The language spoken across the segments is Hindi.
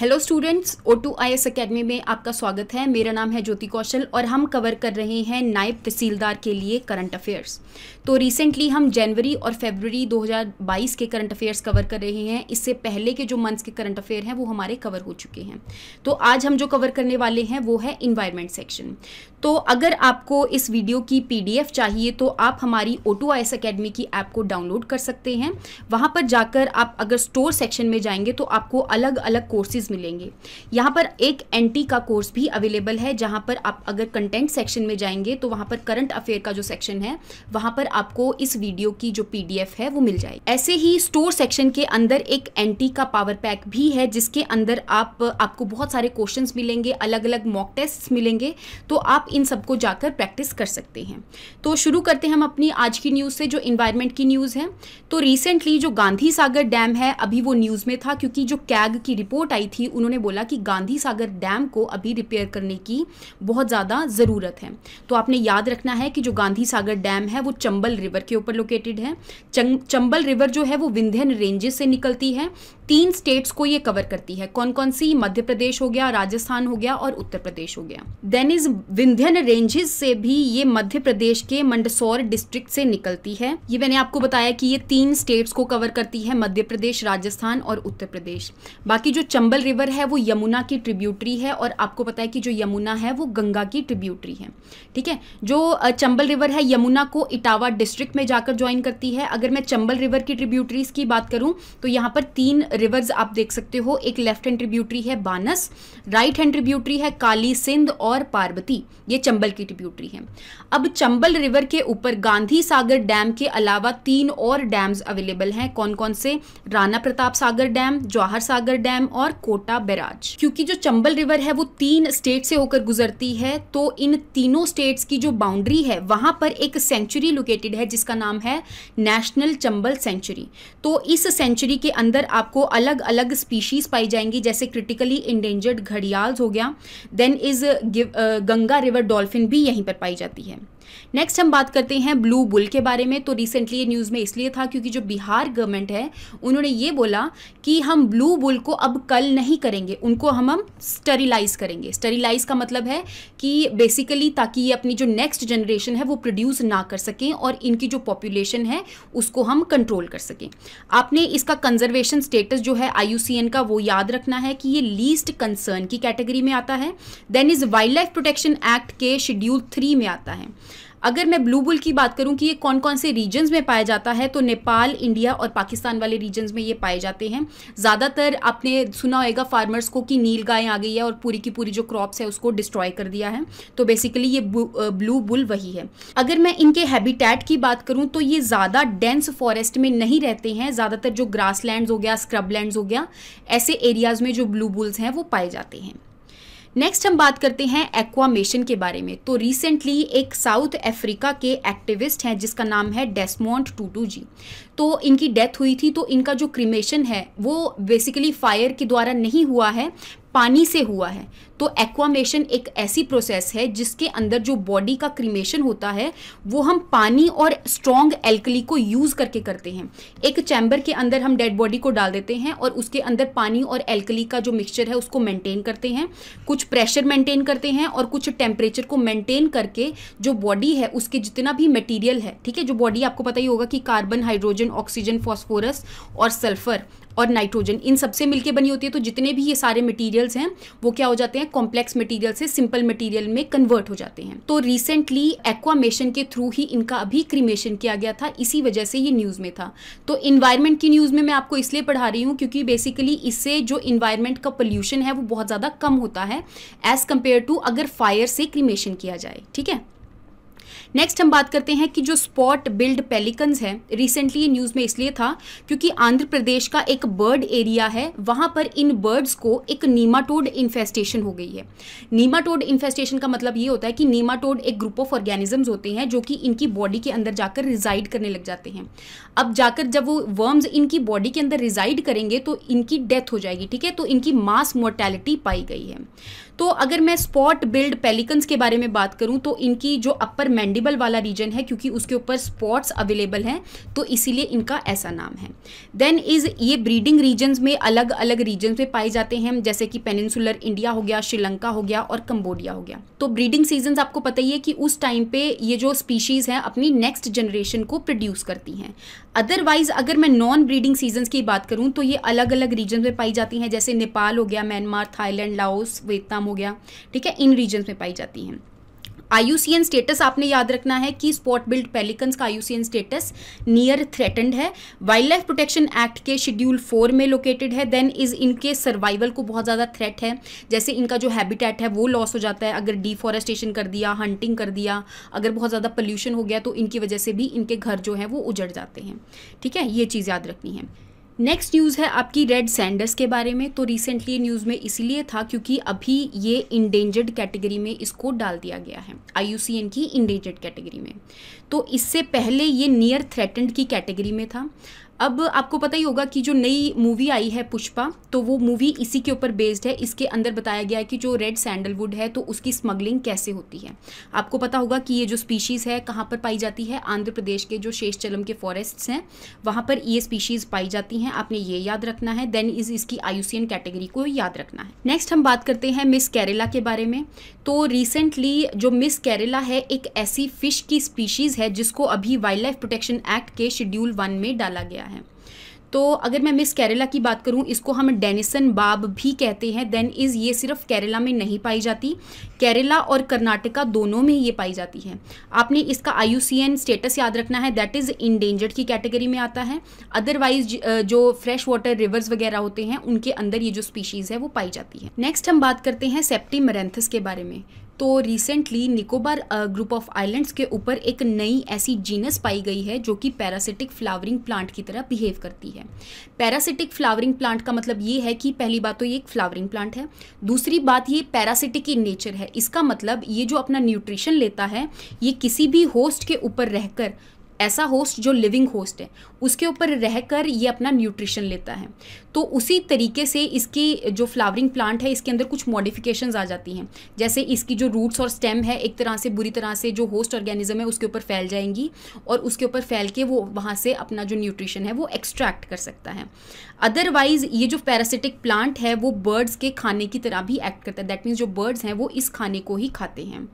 hello students O two I S academy में आपका स्वागत है मेरा नाम है ज्योति कौशल और हम कवर कर रहे हैं नायब तहसीलदार के लिए करंट अफेयर्स तो रिसेंटली हम जनवरी और फेबररी 2022 के करंट अफेयर्स कवर कर रहे हैं इससे पहले के जो मंथ्स के करंट अफेयर हैं वो हमारे कवर हो चुके हैं तो आज हम जो कवर करने वाले हैं वो है इन्वायरमेंट सेक्शन तो अगर आपको इस वीडियो की पी चाहिए तो आप हमारी O two I S academy की ऐप को डाउनलोड कर सकते हैं वहाँ पर जाकर आप अगर स्टोर सेक्शन में जाएंगे तो आपको अलग अलग कोर्सेज कोर्सेज मिलेंगे यहाँ पर एक एनटी का कोर्स भी अवेलेबल है जहाँ पर आप अगर कंटेंट सेक्शन में जाएंगे तो वहाँ पर करंट अफेयर का जो सेक्शन है वहाँ पर आपको इस वीडियो की जो पी है वो मिल जाएगी ऐसे ही स्टोर सेक्शन के अंदर एक एनटी का पावर पैक भी है जिसके अंदर आप आपको बहुत सारे क्वेश्चंस मिलेंगे अलग अलग मॉक टेस्ट मिलेंगे तो आप इन सबको जाकर प्रैक्टिस कर सकते हैं तो शुरू करते हैं हम अपनी आज की न्यूज़ से जो इन्वायरमेंट की न्यूज़ है तो रिसेंटली जो गांधी सागर डैम है अभी वो न्यूज़ में था क्योंकि जो कैग की रिपोर्ट आई थी उन्होंने बोला कि गांधी सागर डैम को अभी रिपेयर करने की बहुत ज़्यादा ज़रूरत है तो आपने याद रखना है कि जो गांधी सागर डैम है वो चंबल रिवर के ऊपर लोकेटेड है चंबल रिवर जो है वो विंध्यन रेंजेस से निकलती है तीन स्टेट्स को ये कवर करती है कौन कौन सी मध्य प्रदेश हो गया राजस्थान हो गया और उत्तर प्रदेश हो गया देन इज विंध्यन रेंजेस से भी ये मध्य प्रदेश के मंडसौर डिस्ट्रिक्ट से निकलती है ये मैंने आपको बताया कि ये तीन स्टेट्स को कवर करती है मध्य प्रदेश राजस्थान और उत्तर प्रदेश बाकी जो चंबल रिवर है वो यमुना की ट्रिब्यूटरी है और आपको पता है कि जो यमुना है वो गंगा की ट्रिब्यूटरी है ठीक है जो चंबल रिवर है यमुना को इटावा डिस्ट्रिक्ट में जाकर ज्वाइन करती है अगर मैं चंबल रिवर की ट्रिब्यूटरीज की बात करूँ तो यहाँ पर तीन रिवर्स आप देख सकते हो एक लेफ्ट हैंड ट्रिब्यूटरी है बानस राइट हैंड ट्रिब्यूटरी है काली सिंध और पार्वती ये चंबल की ट्रिब्यूटरी है अब चंबल रिवर के ऊपर गांधी सागर डैम के अलावा तीन और डैम्स अवेलेबल हैं कौन कौन से राणा प्रताप सागर डैम जवाहर सागर डैम और कोटा बैराज क्योंकि जो चंबल रिवर है वो तीन स्टेट से होकर गुजरती है तो इन तीनों स्टेट्स की जो बाउंड्री है वहां पर एक सेंचुरी लोकेटेड है जिसका नाम है नेशनल चंबल सेंचुरी तो इस सेंचुरी के अंदर आपको अलग अलग स्पीशीज़ पाई जाएंगी जैसे क्रिटिकली इंडेंजर्ड घड़ियाल्स हो गया then is uh, uh, Ganga river dolphin भी यहीं पर पाई जाती है नेक्स्ट हम बात करते हैं ब्लू बुल के बारे में तो रिसेंटली ये न्यूज़ में इसलिए था क्योंकि जो बिहार गवर्नमेंट है उन्होंने ये बोला कि हम ब्लू बुल को अब कल नहीं करेंगे उनको हम हम स्टरिलाइज करेंगे स्टरिलाइज का मतलब है कि बेसिकली ताकि ये अपनी जो नेक्स्ट जनरेशन है वो प्रोड्यूस ना कर सकें और इनकी जो पॉपुलेशन है उसको हम कंट्रोल कर सकें आपने इसका कंजर्वेशन स्टेटस जो है आई का वो याद रखना है कि ये लीस्ट कंसर्न की कैटेगरी में आता है then is wild life protection act के शेड्यूल थ्री में आता है अगर मैं ब्लू बुल की बात करूँ कि ये कौन कौन से रीजन्स में पाया जाता है तो नेपाल इंडिया और पाकिस्तान वाले रीजन्स में ये पाए जाते हैं ज़्यादातर आपने सुना होगा फार्मर्स को कि नील गाय आ गई है और पूरी की पूरी जो क्रॉप्स है उसको डिस्ट्रॉय कर दिया है तो बेसिकली ये ब्लू बुल वही है अगर मैं इनके हैबिटेट की बात करूँ तो ये ज़्यादा डेंस फॉरेस्ट में नहीं रहते हैं ज़्यादातर जो ग्रास हो गया स्क्रब हो गया ऐसे एरियाज़ में जो ब्लू बुल्स हैं वो पाए जाते हैं नेक्स्ट हम बात करते हैं एक्वामेशन के बारे में तो रिसेंटली एक साउथ अफ्रीका के एक्टिविस्ट हैं जिसका नाम है डेस्मोंट टूटू जी तो इनकी डेथ हुई थी तो इनका जो क्रिमेशन है वो बेसिकली फायर के द्वारा नहीं हुआ है पानी से हुआ है तो एक्वामेशन एक ऐसी प्रोसेस है जिसके अंदर जो बॉडी का क्रीमेशन होता है वो हम पानी और स्ट्रॉन्ग एल्कली को यूज़ करके करते हैं एक चैम्बर के अंदर हम डेड बॉडी को डाल देते हैं और उसके अंदर पानी और एल्कली का जो मिक्सचर है उसको मेंटेन करते हैं कुछ प्रेशर मेंटेन करते हैं और कुछ टेम्परेचर को मेंटेन करके जो बॉडी है उसके जितना भी मटीरियल है ठीक है जो बॉडी आपको पता ही होगा कि कार्बन हाइड्रोजन ऑक्सीजन फॉस्फोरस और सल्फर और नाइट्रोजन इन सबसे मिलके बनी होती है तो जितने भी ये सारे मटेरियल्स हैं वो क्या हो जाते हैं हैं कॉम्प्लेक्स मटेरियल से सिंपल मटेरियल में कन्वर्ट हो जाते हैं तो रिसेंटली एक्वामेशन के थ्रू ही इनका अभी क्रीमेशन किया गया था इसी वजह से ये न्यूज़ में था तो इन्वायरमेंट की न्यूज़ में मैं आपको इसलिए पढ़ा रही हूँ क्योंकि बेसिकली इससे जो इन्वायरमेंट का पोल्यूशन है वो बहुत ज़्यादा कम होता है एज़ कंपेयर टू अगर फायर से क्रीमेशन किया जाए ठीक है नेक्स्ट हम बात करते हैं कि जो स्पॉट बिल्ड पेलिकन्स हैं रिसेंटली ये न्यूज़ में इसलिए था क्योंकि आंध्र प्रदेश का एक बर्ड एरिया है वहाँ पर इन बर्ड्स को एक नीमाटोड इन्फेस्टेशन हो गई है नीमाटोड इन्फेस्टेशन का मतलब ये होता है कि नीमाटोड एक ग्रुप ऑफ ऑर्गेनिजम्स होते हैं जो कि इनकी बॉडी के अंदर जाकर रिजाइड करने लग जाते हैं अब जाकर जब वो वर्म्स इनकी बॉडी के अंदर रिजाइड करेंगे तो इनकी डेथ हो जाएगी ठीक है तो इनकी मास मोर्टैलिटी पाई गई है तो अगर मैं स्पॉट बिल्ड पेलिकन्स के बारे में बात करूँ तो इनकी जो अपर मैंडिबल वाला रीजन है क्योंकि उसके ऊपर स्पॉट्स अवेलेबल हैं तो इसीलिए इनका ऐसा नाम है देन इज़ ये ब्रीडिंग रीजन्स में अलग अलग रीजन्स में पाए जाते हैं जैसे कि पेनिनसुलर इंडिया हो गया श्रीलंका हो गया और कम्बोडिया हो गया तो ब्रीडिंग सीजन आपको पता ही है कि उस टाइम पे ये जो स्पीशीज़ हैं अपनी नेक्स्ट जनरेशन को प्रोड्यूस करती हैं अदरवाइज अगर मैं नॉन ब्रीडिंग सीजन की बात करूँ तो ये अलग अलग रीजन में पाई जाती हैं जैसे नेपाल हो गया म्यांमार थाईलैंड लाओस वियतनाम नाम हो गया ठीक है इन रीजन में पाई जाती हैं आई स्टेटस आपने याद रखना है कि स्पॉट बिल्ड पेलिकन्स का आई स्टेटस नियर थ्रेटेंड है वाइल्ड लाइफ प्रोटेक्शन एक्ट के शेड्यूल फोर में लोकेटेड है देन इज इनके सर्वाइवल को बहुत ज़्यादा थ्रेट है जैसे इनका जो हैबिटेट है वो लॉस हो जाता है अगर डिफॉरेस्टेशन कर दिया हंटिंग कर दिया अगर बहुत ज़्यादा पोल्यूशन हो गया तो इनकी वजह से भी इनके घर जो है वो उजड़ जाते हैं ठीक है ये चीज़ याद रखनी है नेक्स्ट न्यूज़ है आपकी रेड सैंडर्स के बारे में तो रिसेंटली न्यूज़ में इसीलिए था क्योंकि अभी ये इंडेंजर्ड कैटेगरी में इसको डाल दिया गया है आई की इंडेंजर्ड कैटेगरी में तो इससे पहले ये नियर थ्रेटेंड की कैटेगरी में था अब आपको पता ही होगा कि जो नई मूवी आई है पुष्पा तो वो मूवी इसी के ऊपर बेस्ड है इसके अंदर बताया गया है कि जो रेड सैंडलवुड है तो उसकी स्मगलिंग कैसे होती है आपको पता होगा कि ये जो स्पीशीज़ है कहाँ पर पाई जाती है आंध्र प्रदेश के जो शेषचलम के फॉरेस्ट्स हैं वहाँ पर ये स्पीशीज़ पाई जाती हैं आपने ये याद रखना है देन इज इसकी आयुसियन कैटेगरी को याद रखना है नेक्स्ट हम बात करते हैं मिस केरला के बारे में तो रिसेंटली जो मिस केरला है एक ऐसी फ़िश की स्पीशीज़ है जिसको अभी वाइल्ड लाइफ प्रोटेक्शन एक्ट के शेड्यूल वन में डाला गया किया है तो अगर मैं मिस केरला की बात करूं इसको हम डेनिसन बाब भी कहते हैं देन इज़ ये सिर्फ केरला में नहीं पाई जाती केरला और कर्नाटका दोनों में ये पाई जाती है आपने इसका आई स्टेटस याद रखना है दैट इज़ इंडेंजर्ड की कैटेगरी में आता है अदरवाइज जो फ्रेश वाटर रिवर्स वगैरह होते हैं उनके अंदर ये जो स्पीशीज़ है वो पाई जाती है नेक्स्ट हम बात करते हैं सेप्टी के बारे में तो recently Nicobar group of islands के ऊपर एक नई ऐसी जीनस पाई गई है जो कि पैरासिटिक फ्लावरिंग प्लांट की तरह बिहेव करती है पैरासिटिक फ्लावरिंग प्लांट का मतलब ये है कि पहली बात तो ये एक फ्लावरिंग प्लांट है दूसरी बात ये पैरासिटिक इन नेचर है इसका मतलब ये जो अपना न्यूट्रिशन लेता है ये किसी भी होस्ट के ऊपर रहकर ऐसा होस्ट जो लिविंग होस्ट है उसके ऊपर रहकर ये अपना न्यूट्रिशन लेता है तो उसी तरीके से इसकी जो फ्लावरिंग प्लांट है इसके अंदर कुछ मॉडिफिकेशन आ जाती हैं जैसे इसकी जो रूट्स और स्टेम है एक तरह से बुरी तरह से जो होस्ट ऑर्गेनिज्म है उसके ऊपर फैल जाएंगी और उसके ऊपर फैल के वो वहाँ से अपना जो न्यूट्रिशन है वो एक्सट्रैक्ट कर सकता है अदरवाइज़ ये जो पैरासिटिक प्लांट है वो बर्ड्स के खाने की तरह भी एक्ट करता है दैट मीन्स जो बर्ड्स हैं वो इस खाने को ही खाते हैं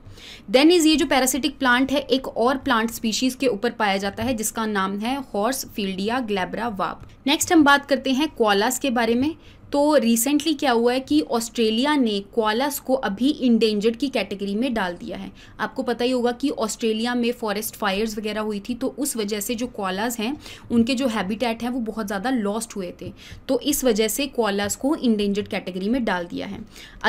देन इज़ ये जो पैरासिटिक प्लांट है एक और प्लांट स्पीशीज़ के ऊपर पाया पाया जाता है जिसका नाम है हॉर्स फील्डिया ग्लैबरा वाप नेक्स्ट हम बात करते हैं क्वालास के बारे में तो रिसेंटली क्या हुआ है कि ऑस्ट्रेलिया ने क्वालस को अभी इंडेंजर्ड की कैटेगरी में डाल दिया है आपको पता ही होगा कि ऑस्ट्रेलिया में फॉरेस्ट फायर्स वगैरह हुई थी तो उस वजह से जो क्वालाज हैं उनके जो हैबिटेट हैं वो बहुत ज़्यादा लॉस्ट हुए थे तो इस वजह से क्वालस को इंडेंजर्ड कैटेगरी में डाल दिया है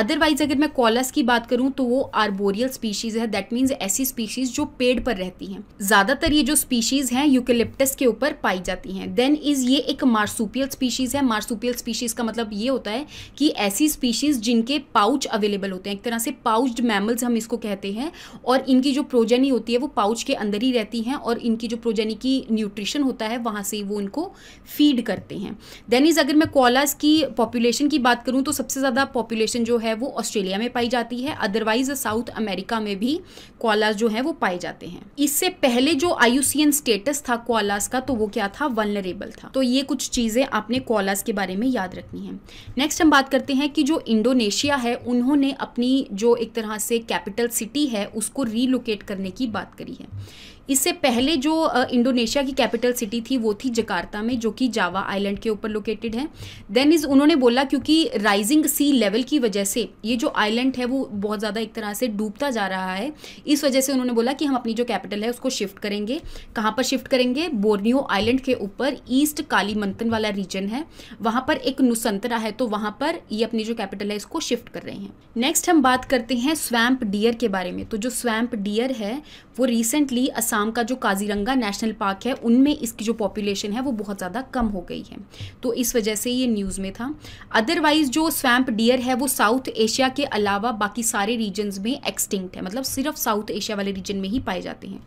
अदरवाइज अगर मैं क्वालस की बात करूँ तो वो आर्बोरियल स्पीशीज़ है दैट मीन्स ऐसी स्पीशीज़ जो पेड़ पर रहती हैं ज़्यादातर ये जो स्पीशीज़ हैं यूकेलिप्टस के ऊपर पाई जाती हैं देन इज़ ये एक मार्सूपियल स्पीशीज़ है मार्सूपियल स्पीशीज़ का मतलब ये होता है कि ऐसी स्पीशीज़ जिनके पाउच अवेलेबल होते हैं एक तरह से पाउच्ड मैमल्स हम इसको कहते हैं और इनकी जो प्रोजेनी होती है वो पाउच के अंदर ही रहती हैं और इनकी जो प्रोजेनी की न्यूट्रिशन होता है वहाँ से वो इनको फीड करते हैं देन इज़ अगर मैं कोलास की पॉपुलेशन की बात करूँ तो सबसे ज़्यादा पॉपुलेशन जो है वो ऑस्ट्रेलिया में पाई जाती है अदरवाइज साउथ अमेरिका में भी कोलास जो है वो पाए जाते हैं इससे पहले जो आयुसियन स्टेटस था कोलास का तो वो क्या था वनरेबल था तो ये कुछ चीज़ें आपने कोलास के बारे में याद रखनी है नेक्स्ट हम बात करते हैं कि जो इंडोनेशिया है उन्होंने अपनी जो एक तरह से कैपिटल सिटी है उसको रीलोकेट करने की बात करी है इससे पहले जो इंडोनेशिया की कैपिटल सिटी थी वो थी जकार्ता में जो कि जावा आइलैंड के ऊपर लोकेटेड है देन इज़ उन्होंने बोला क्योंकि राइजिंग सी लेवल की वजह से ये जो आइलैंड है वो बहुत ज़्यादा एक तरह से डूबता जा रहा है इस वजह से उन्होंने बोला कि हम अपनी जो कैपिटल है उसको शिफ्ट करेंगे कहाँ पर शिफ्ट करेंगे बोर्नियो आइलैंड के ऊपर ईस्ट काली मंथन वाला रीजन है वहाँ पर एक नुसंतरा है तो वहाँ पर ये अपनी जो कैपिटल है इसको शिफ्ट कर रहे हैं नेक्स्ट हम बात करते हैं स्वैम्प डियर के बारे में तो जो स्वैम्प डियर है वो रिसेंटली असम आसाम का जो काजीरंगा नेशनल पार्क है उनमें इसकी जो पॉपुलेशन है वो बहुत ज़्यादा कम हो गई है तो इस वजह से ये न्यूज़ में था अदरवाइज जो स्वैम्प डियर है वो साउथ एशिया के अलावा बाकी सारे रीजन्स में एक्सटिंक्ट है मतलब सिर्फ साउथ एशिया वाले रीजन में ही पाए जाते हैं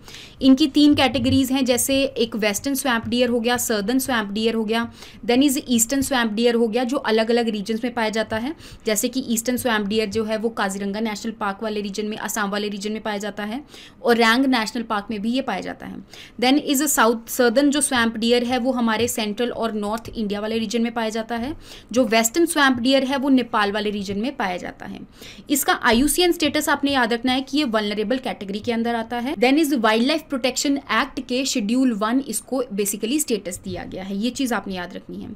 इनकी तीन कैटेगरीज हैं जैसे एक वेस्टर्न स्वैम्प डियर हो गया सर्दर्न स्वैम्प डियर हो गया then is eastern swamp deer हो गया जो अलग अलग रीजन्स में पाया जाता है जैसे कि ईस्टर्न स्वैम्प डियर जो है वो काजीरंगा नेशनल पार्क वाले रीजन में आसाम वाले रीजन में पाया जाता है और रैंग नेशनल पार्क में भी ये पाया जाता है then is a south southern जो स्वैम्प डियर है वो हमारे सेंट्रल और नॉर्थ इंडिया वाले रीजन में पाया जाता है जो वेस्टर्न स्वैम्प डियर है वो नेपाल वाले रीजन में पाया जाता है इसका आयुसीएन स्टेटस आपने याद रखना है कि ये वनरेबल कैटेगरी के अंदर आता है then is wild life protection act के शेड्यूल वन इसको बेसिकली स्टेटस दिया गया है ये चीज़ आपने याद रखनी है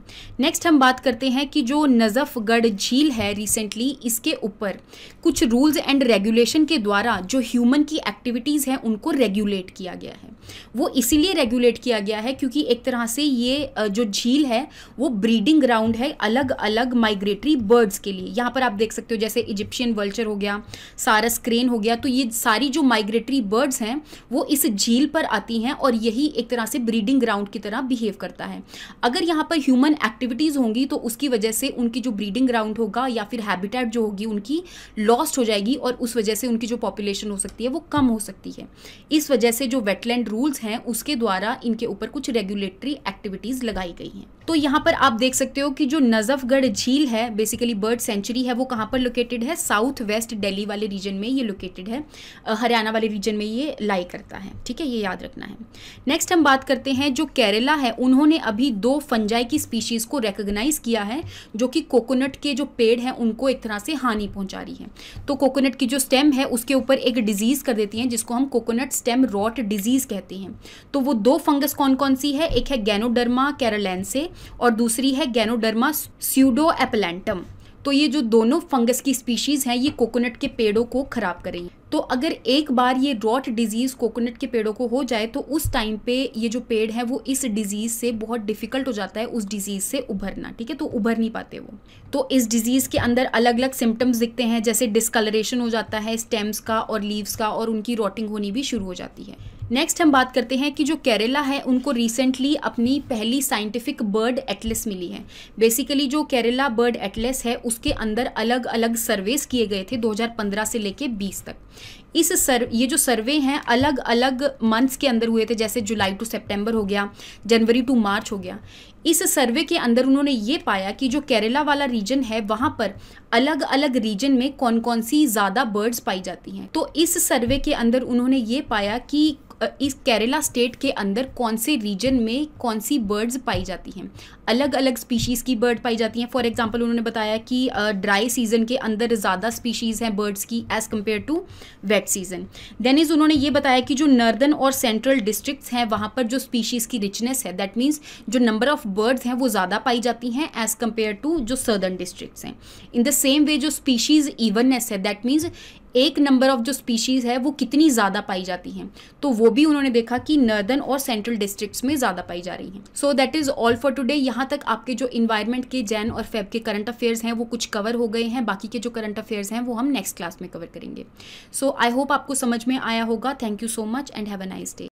नेक्स्ट हम बात करते हैं कि जो नजफगढ़ झील है रिसेंटली इसके ऊपर कुछ रूल्स एंड रेगुलेशन के द्वारा जो ह्यूमन की एक्टिविटीज़ हैं उनको रेगुलेट किया किया गया है वो इसीलिए रेगुलेट किया गया है क्योंकि एक तरह से ये जो झील है वो ब्रीडिंग ग्राउंड है अलग अलग माइग्रेटरी बर्ड्स के लिए यहाँ पर आप देख सकते हो जैसे इजिप्शियन वल्चर हो गया सारस क्रेन हो गया तो ये सारी जो माइग्रेटरी बर्ड्स हैं वो इस झील पर आती हैं और यही एक तरह से ब्रीडिंग ग्राउंड की तरह बिहेव करता है अगर यहाँ पर ह्यूमन एक्टिविटीज़ होंगी तो उसकी वजह से उनकी जो ब्रीडिंग ग्राउंड होगा या फिर हैबिटेट जो होगी उनकी लॉस्ट हो जाएगी और उस वजह से उनकी जो पॉपुलेशन हो सकती है वो कम हो सकती है इस वजह से जो वेटलैंड रूल्स हैं उसके द्वारा इनके ऊपर कुछ रेगुलेटरी एक्टिविटीज लगाई गई हैं तो यहाँ पर आप देख सकते हो कि जो नजफगढ़ झील है बेसिकली बर्ड सेंचुरी है वो कहाँ पर लोकेटेड है साउथ वेस्ट दिल्ली वाले रीजन में ये लोकेटेड है हरियाणा वाले रीजन में ये लाई करता है ठीक है ये याद रखना है नेक्स्ट हम बात करते हैं जो केरला है उन्होंने अभी दो फंजाई की स्पीशीज़ को रिकग्नाइज किया है जो कि कोकोनट के जो पेड़ हैं उनको एक तरह से हानि पहुंचा रही है तो कोकोनट की जो स्टेम है उसके ऊपर एक डिजीज़ कर देती है जिसको हम कोकोनट स्टेम रॉट डिजीज़ कहते हैं तो वो दो फंगस कौन कौन सी है एक है गैनोडर्मा कैरोलेंसे और दूसरी है गैनोडर्मा स्यूडो एपलेंटम तो ये जो दोनों फंगस की स्पीशीज़ हैं ये कोकोनट के पेड़ों को ख़राब करेंगी तो अगर एक बार ये रॉट डिजीज़ कोकोनट के पेड़ों को हो जाए तो उस टाइम पे ये जो पेड़ है वो इस डिज़ीज़ से बहुत डिफ़िकल्ट हो जाता है उस डिज़ीज़ से उभरना ठीक है तो उभर नहीं पाते वो तो इस डिज़ीज़ के अंदर अलग अलग सिम्टम्स दिखते हैं जैसे डिसकलरेशन हो जाता है स्टेम्स का और लीव्स का और उनकी रॉटिंग होनी भी शुरू हो जाती है नेक्स्ट हम बात करते हैं कि जो केरला है उनको रिसेंटली अपनी पहली साइंटिफिक बर्ड एटलेस मिली है बेसिकली जो केरला बर्ड एटलेस है उसके अंदर अलग अलग सर्वेस किए गए थे 2015 से लेके 20 तक इस सर ये जो सर्वे हैं अलग अलग मंथ्स के अंदर हुए थे जैसे जुलाई टू सितंबर हो गया जनवरी टू मार्च हो गया इस सर्वे के अंदर उन्होंने ये पाया कि जो केरला वाला रीजन है वहाँ पर अलग अलग रीजन में कौन कौन सी ज़्यादा बर्ड्स पाई जाती हैं तो इस सर्वे के अंदर उन्होंने ये पाया कि इस केरला स्टेट के अंदर कौन से रीजन में कौन सी बर्ड्स पाई जाती हैं अलग अलग स्पीशीज़ की बर्ड पाई जाती हैं फॉर एग्जांपल उन्होंने बताया कि ड्राई सीज़न के अंदर ज़्यादा स्पीशीज़ हैं बर्ड्स की as compare to wet season then is उन्होंने ये बताया कि जो नर्दन और सेंट्रल डिस्ट्रिक्ट हैं वहाँ पर जो स्पीशीज़ की रिचनेस है दैट मीन्स जो नंबर ऑफ बर्ड्स हैं वो ज़्यादा पाई जाती हैं एज़ कम्पेयर टू जो सर्दर्न डिस्ट्रिक्ट हैं इन द सेम वे जो स्पीशीज़ इवननेस है दैट मीन्स एक नंबर ऑफ जो स्पीशीज़ है वो कितनी ज़्यादा पाई जाती हैं तो वो भी उन्होंने देखा कि नर्दर्न और सेंट्रल डिस्ट्रिक्ट्स में ज़्यादा पाई जा रही हैं so that is all for today यहाँ तक आपके जो इन्वायरमेंट के जैन और फेब के करंट अफेयर्स हैं वो कुछ कवर हो गए हैं बाकी के जो करंट अफेयर्स हैं वो हम नेक्स्ट क्लास में कवर करेंगे सो आई होप आपको समझ में आया होगा thank you so much and have a nice day